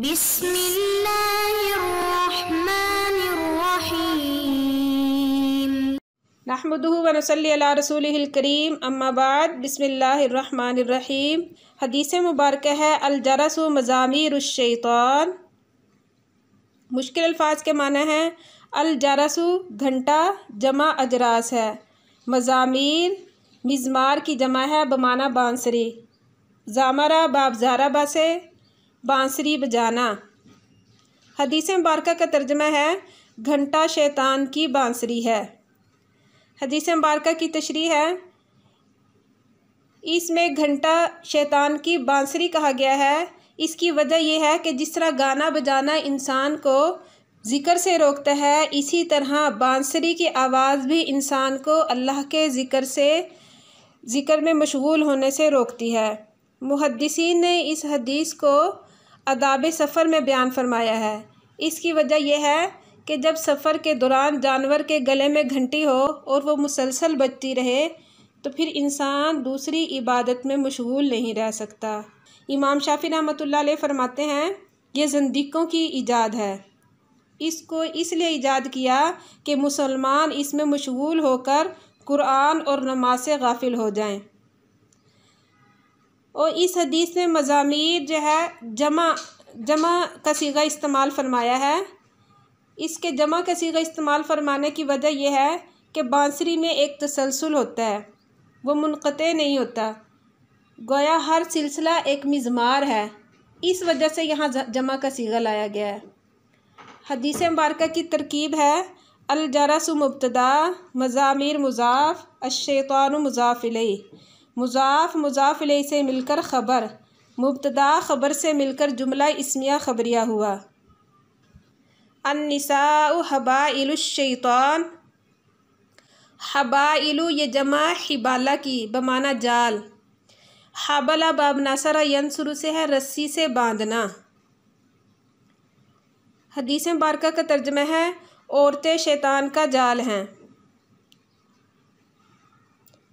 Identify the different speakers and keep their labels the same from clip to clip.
Speaker 1: بسم الله नहमदू वनसली रसूल करीम अम्माबाद बसमीम हदीस मुबारक है अलजरस मज़ामिर शैतान मुश्किल अल्फाज के माना है अलजरस घंटा जमा अजरास है मज़ामिर मज़मार की जमा है बमाना बांसरी जामरा बाबजारा बसे बांसुरी बजाना हदीस मुबारक का तर्जमा है घंटा शैतान की बांसुरी है हदीस मुबारक की तशरी है इसमें घंटा शैतान की बांसुरी कहा गया है इसकी वजह यह है कि जिस तरह गाना बजाना इंसान को ज़िक्र से रोकता है इसी तरह बांसुरी की आवाज़ भी इंसान को अल्लाह के ज़िक्र से ज़िक्र में मशगूल होने से रोकती है मुहदसिन ने इस हदीस को अदाब सफ़र में बयान फरमाया है इसकी वजह यह है कि जब सफ़र के दौरान जानवर के गले में घंटी हो और वो मुसलसल बजती रहे तो फिर इंसान दूसरी इबादत में मशगूल नहीं रह सकता इमाम शाफी रहमत फरमाते हैं ये जंदीकों की ईजाद है इसको इसलिए ईजाद किया कि मुसलमान इसमें मशगूल होकर कुरान और नमाज से गाफिल हो जाएं और इस हदीस में मजामी जो है जमा जमा का सीगा इस्तेमाल फरमाया है इसके जमा का सीगा इस्तेमाल फरमाने की वजह यह है कि बांसुरी में एक तसलसल होता है वो मुनक़ नहीं होता गोया हर सिलसिला एक मज़मार है इस वजह से यहाँ जमा का सीगा लाया गया है हदीस मुबारक की तरकीब है अलजरस मुबतदा मज़ामिर मुजाफ़ अशैतान मुजाफिलई मुजाफ मुजाफ से मिलकर ख़बर मुबतदा ख़बर से मिलकर जुमला इसमिया ख़बरिया हुआ अनसा हबा इलु ये जमा हिबाला की बमाना जाल हाबला बाब नासरा शुरू से है रस्सी से बांधना हदीस बारका का तर्जमा है औरतें शैतान का जाल हैं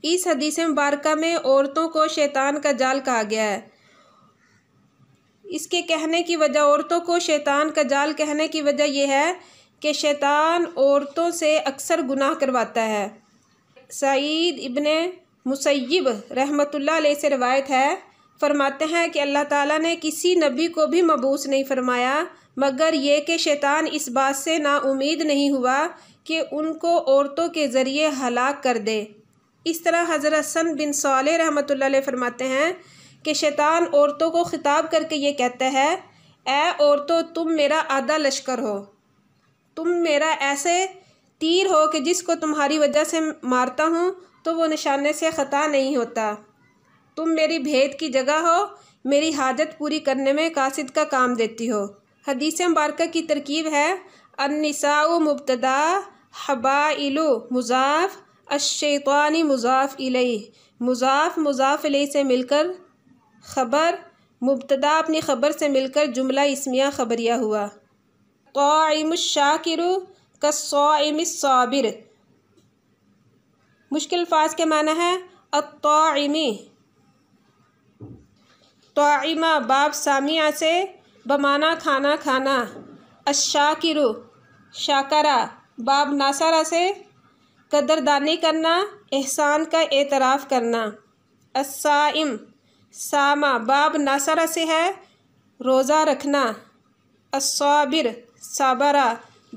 Speaker 1: इस हदीस मुबारका में औरतों को शैतान का जाल कहा गया है इसके कहने की वजह औरतों को शैतान का जाल कहने की वजह यह है कि शैतान औरतों से अक्सर गुनाह करवाता है सईद इबन मुसैब रहमतुल्लाह से रवायत है फरमाते हैं कि अल्लाह ताला ने किसी नबी को भी मबूस नहीं फरमाया मगर ये कि शैतान इस बात से ना उम्मीद नहीं हुआ कि उनको औरतों के ज़रिए हलाक कर दे इस तरह हज़रत सन बिन साल रहमत फरमाते हैं कि शैतान औरतों को ख़िताब करके ये कहता है ए औरतों तुम मेरा आधा लश्कर हो तुम मेरा ऐसे तीर हो कि जिसको तुम्हारी वजह से मारता हूँ तो वो निशाने से ख़ता नहीं होता तुम मेरी भेद की जगह हो मेरी हाजत पूरी करने में कासिद का काम देती हो हदीस मुबारक की तरकीब है अनसा मुबतदा हबाइलु मुजाफ़ अशैतानी मुजाफ़ इलई मुजाफ मुजाफ इलई से मिलकर ख़बर मुबतदा अपनी ख़बर से मिलकर जुमला इसमिया ख़बरिया हुआ क़ाइम शाकिर कसम मुश्किल फाज के माना है अतमी तोमा बाब सामिया से बमाना खाना खाना अशाकिर शाकरा बाब नासारा से कदरदानी करना एहसान का एतराफ़ करना असाइम सामा बाब नासर से है रोज़ा रखना असाबिर साबरा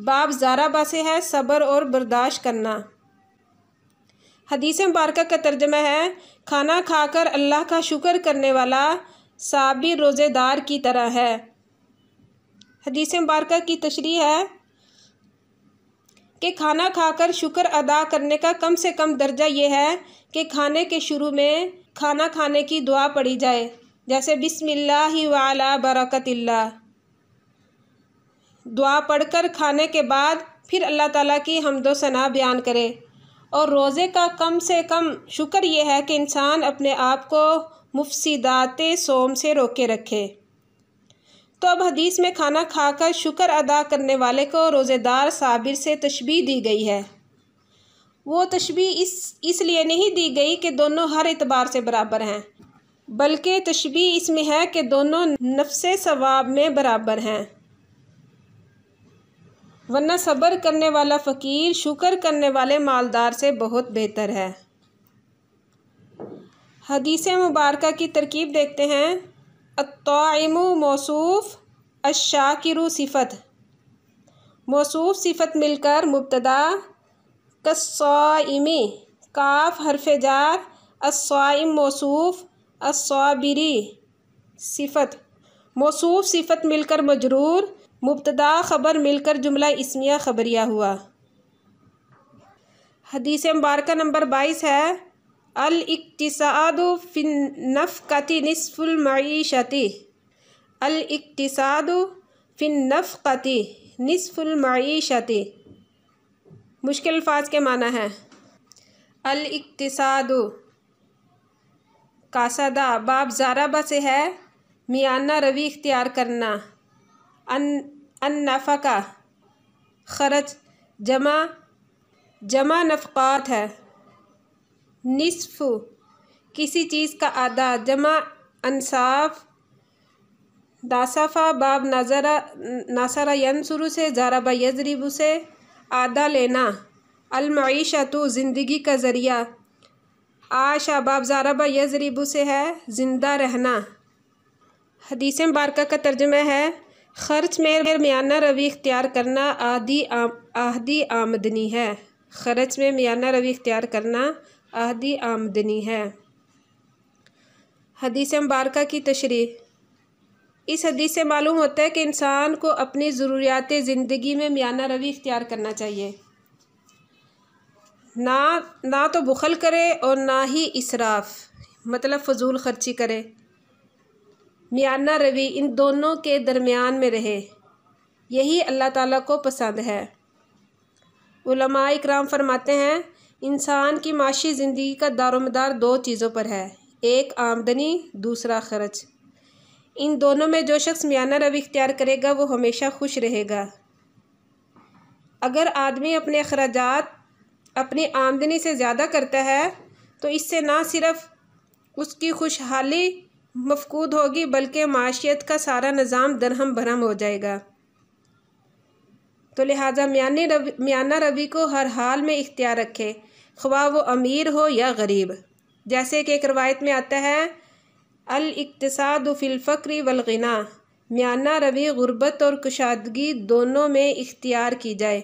Speaker 1: बाब ज़ाराबा से है सब्र और बर्दाश्त करना हदीस मुबारक का तर्जमा है खाना खाकर अल्लाह का शुक्र करने वाला साबिर रोज़ेदार की तरह है हदीस मुबारक की तशरी है कि खाना खाकर शुक्र अदा करने का कम से कम दर्जा यह है कि खाने के शुरू में खाना खाने की दुआ पढ़ी जाए जैसे ही वाला बरकतिल्ला दुआ पढ़कर खाने के बाद फिर अल्लाह ताला की हमदोसना बयान करे और रोज़े का कम से कम शुक्र यह है कि इंसान अपने आप को मुफसदात सोम से रोके रखे तो अब हदीस में खाना खाकर शुक्र अदा करने वाले को रोज़ेदार साबिर से तशबी दी गई है वो तशबी इस इसलिए नहीं दी गई कि दोनों हर एतबार से बराबर हैं बल्कि तशबी इसमें है कि दोनों नफ्स सवाब में बराबर हैं वरना सब्र करने वाला फ़कीर शुक्र करने वाले मालदार से बहुत बेहतर है हदीस मुबारक की तरकीब देखते हैं अतम मौसूफ़ अशाकिर सिफ़त मौसूफ़ सिफ़त मिलकर मुबतदा कसमी काफ हरफ जार असौम मौसूफ़ असौबिरी सिफ़त मौसूफ़ सिफ़त मिलकर मजरूर मुबतदा ख़बर मिलकर जुमला इसमिया ख़बरिया हुआ हदीस मुबारक नंबर बाईस है अलकतसाद फ़िनफ़ती नसफ़ुलमीशती अलकतसाद फ़िनफ़ती नसफ़ुलमीशती मुश्किल अल्फाज के माना है अलकतसाद कासदा बाब ज़ाराबा से है मियाना रवि इख्तियार करना अन का खर्च जमा जमा नफ़ात है निसफ़ किसी चीज़ का आधा जमा अनसाफ़ दासाफा बाब नज़रा नासरा शुरू से जाराबा यजरिबु से आधा लेना तो ज़िंदगी का ज़रिया आशा बाब जाराबा यजरिबु से है ज़िंदा रहना हदीस मुबारक का तर्जमा है खर्च में मियाना रवि इख्तियार करना आदि आम, आमदनी है खर्च में मियाना रवि इख्तियार करना अहदी आमदनी है हदीस मुबारक की तशरी इस हदीस से मालूम होता है कि इंसान को अपनी ज़रूरियात ज़िंदगी में मियाना रवि इख्तियार करना चाहिए ना ना तो बुखल करे और ना ही इसराफ मतलब फजूल खर्ची करे मियाना रवि इन दोनों के दरमियान में रहे यही अल्लाह ताला को पसंद है उलमा इकराम फरमाते हैं इंसान की माशी ज़िंदगी का दारोमदार दो चीज़ों पर है एक आमदनी दूसरा खर्च इन दोनों में जो शख्स मियाना रवि इख्तियार करेगा वो हमेशा खुश रहेगा अगर आदमी अपने अखराज अपनी आमदनी से ज़्यादा करता है तो इससे ना सिर्फ उसकी खुशहाली मफकूद होगी बल्कि माशियत का सारा निज़ाम दरहम भरहम हो जाएगा तो लिहाजा म्याने रवि म्याना रवि को हर हाल में इख्तियार रखे ख्वा वो अमीर हो या गरीब जैसे कि एक रवायत में आता है अल इकतसाद फ़िलफ़क्री वलगना म्याना रवि गुरबत और कुशादगी दोनों में इख्तियार की जाए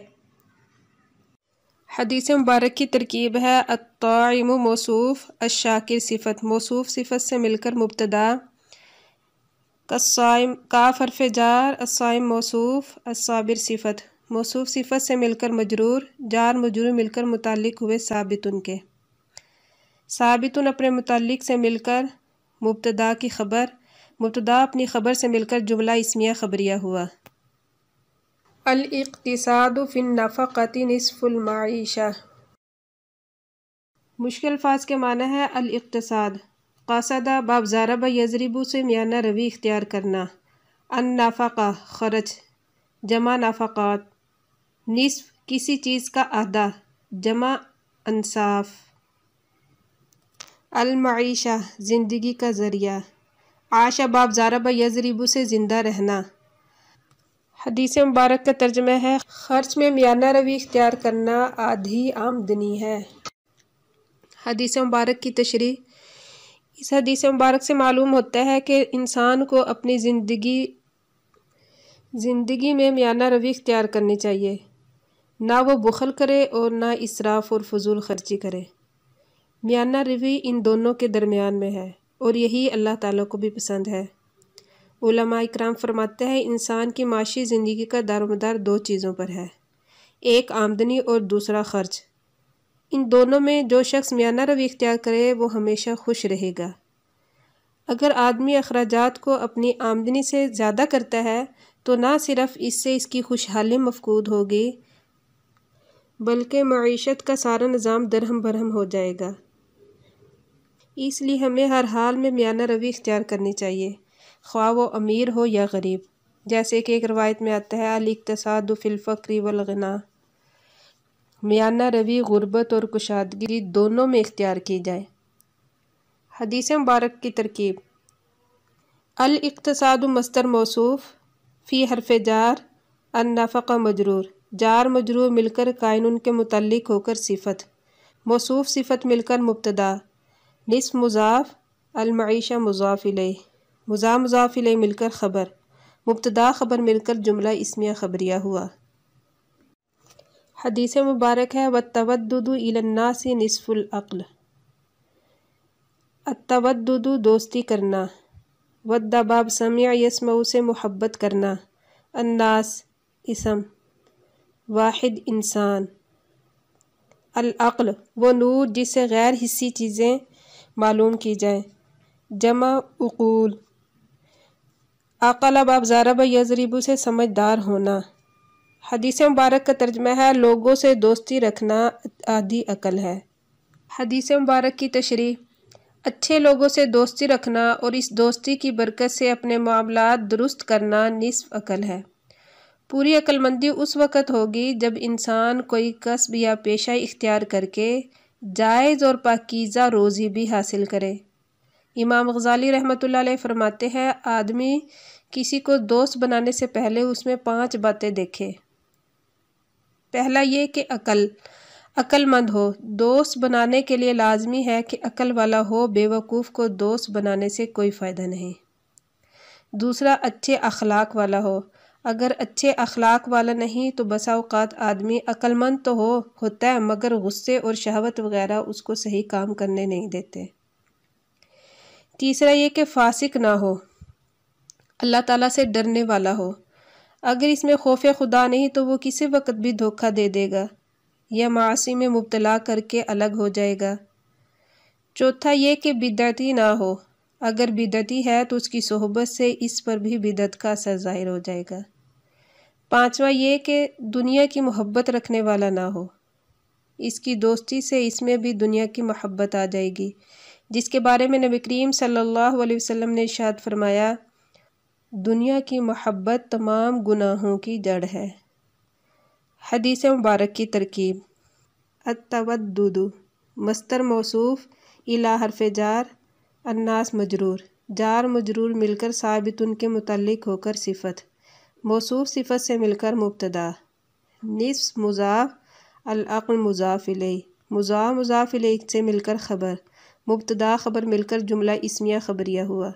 Speaker 1: हदीस मुबारक की तरकीब है अतम मौसूफ़ अशाकिर सिफत मौसूफ़ सिफत से मिलकर मुबतदा कसाइम काफ़ हरफ जार असाइम मौसूफ़ असाबिर सिफत मौसूफ सिफत से मिलकर मजरूर जार मजरूर मिलकर मुतल हुए साबितुन के साबितुन अपने मुतल से मिलकर मुबतदा की खबर मुबतदा अपनी खबर से मिलकर जुमला इसमिया खबरिया हुआ फिन नफ़ाती नसफ़ुलमाइशा मुश्किल अल्फाज के माना है अलतसाद कासदा बाब जारब यजरीबू से मियाना रवी इख्तियार करना अन नाफ़ा खरच जमा नाफ़ात निसफ किसी चीज़ का आधा जमा अनसाफ अलमैशा ज़िंदगी का ज़रिया आशा बाब ज़ारब यजरीबू से ज़िंदा रहना हदीस मुबारक का तर्जमा है ख़र्च में मियाना रवी इख्तियार करना आधी आमदनी है हदीस मुबारक की तशरी इस हदीस मुबारक से मालूम होता है कि इंसान को अपनी ज़िंदगी ज़िंदगी में मियाना रवि इख्तियार करनी चाहिए ना वो बुखल करे और ना इसराफ और फजूल खर्ची करे मियाना रिवी इन दोनों के दरमियान में है और यही अल्लाह ताला को भी पसंद है उलमा इकराम फरमाते हैं इंसान की माशी ज़िंदगी का दारोमदार दो चीज़ों पर है एक आमदनी और दूसरा खर्च इन दोनों में जो शख्स मियाना रवि इख्तियार करे वो हमेशा खुश रहेगा अगर आदमी अखराज को अपनी आमदनी से ज़्यादा करता है तो ना सिर्फ इससे इसकी खुशहाली मफकूद होगी बल्कि मीशत का सारा निज़ाम दरहम बरहम हो जाएगा इसलिए हमें हर हाल में मियाना रवि इख्तियार करनी चाहिए ख्वा वो अमीर हो या गरीब जैसे कि एक रवायत में आता है अलकतसाद फिलफरी वलगना मियाना रवि गुरबत और कुशादगी दोनों में इख्तियार की जाए हदीस मुबारक की तरकीब अलकतसाद मस्तर मौसूफ़ फ़ी हरफ जार अनफ़ा मजरूर जार मजरू मिलकर कायन के मुतलिक होकर सिफत मौसूफ सिफत मिलकर मुबतदा नसफ मुजाफ अलमीशा मुजाफिल मुजा मुजाफिल मिलकर ख़बर मुबतदा ख़बर मिलकर जुमला इसमिया ख़बरिया हुआ हदीस मुबारक है व तवद्दुदु इलन्ना से नसफ़ुलअल अतवद्दुदु दोस्ती करना दबाब समिया यसमऊ से मोहब्बत करना अन्नास इसम वाहिद इंसान अक्ल वो नूर जिसे गैर हिस्सी चीज़ें मालूम की जाएं जमा उकूल अकल अब आप ज़ारब से समझदार होना हदीस मुबारक का तर्जमा है लोगों से दोस्ती रखना आदि अकल है हदीस मुबारक की तशरी अच्छे लोगों से दोस्ती रखना और इस दोस्ती की बरकत से अपने मामला दुरुस्त करना निसफ़ अकल है पूरी अक्लमंदी उस वक़्त होगी जब इंसान कोई कस्ब या पेशा इख्तियार करके जायज़ और पाकिज़ा रोज़ी भी हासिल करे इमाम गजाली रहमत फरमाते हैं आदमी किसी को दोस्त बनाने से पहले उसमें पांच बातें देखे पहला ये कि अकल अक्लमंद हो दोस्त बनाने के लिए लाजमी है कि अकल वाला हो बेवकूफ़ को दोस्त बनाने से कोई फ़ायदा नहीं दूसरा अच्छे अखलाक वाला हो अगर अच्छे अखलाक वाला नहीं तो बसाओकात आदमी अक्लमंद तो हो होता है मगर गुस्से और शहवत वगैरह उसको सही काम करने नहीं देते तीसरा ये कि फासिक ना हो अल्लाह ताला से डरने वाला हो अगर इसमें खौफ खुदा नहीं तो वो किसी वक्त भी धोखा दे देगा या मासी में मुबतला करके अलग हो जाएगा चौथा ये कि बिदती ना हो अगर बिदती है तो उसकी सोहबत से इस पर भी बिदत का असर ज़ाहिर हो जाएगा पांचवा ये कि दुनिया की मोहब्बत रखने वाला ना हो इसकी दोस्ती से इसमें भी दुनिया की मोहब्बत आ जाएगी जिसके बारे में नबी करीम सल्लल्लाहु अलैहि वसल्लम ने इशाद फरमाया दुनिया की मोहब्बत तमाम गुनाहों की जड़ है हदीस मुबारक की तरकीब अतवदुदु मस्तर मौसूफ़ इला हरफ जार अन्नास मजरूर जार मजरूर मिलकर साबितुन के मुतलिक होकर सिफत मौसू सिफत से मिलकर मुबतदा निसफ मुजाफ अलअल मुजाफिल मुजा मुजाफिल से मिलकर ख़बर मुबतदा ख़बर मिलकर जुमला इसमिया ख़बरिया हुआ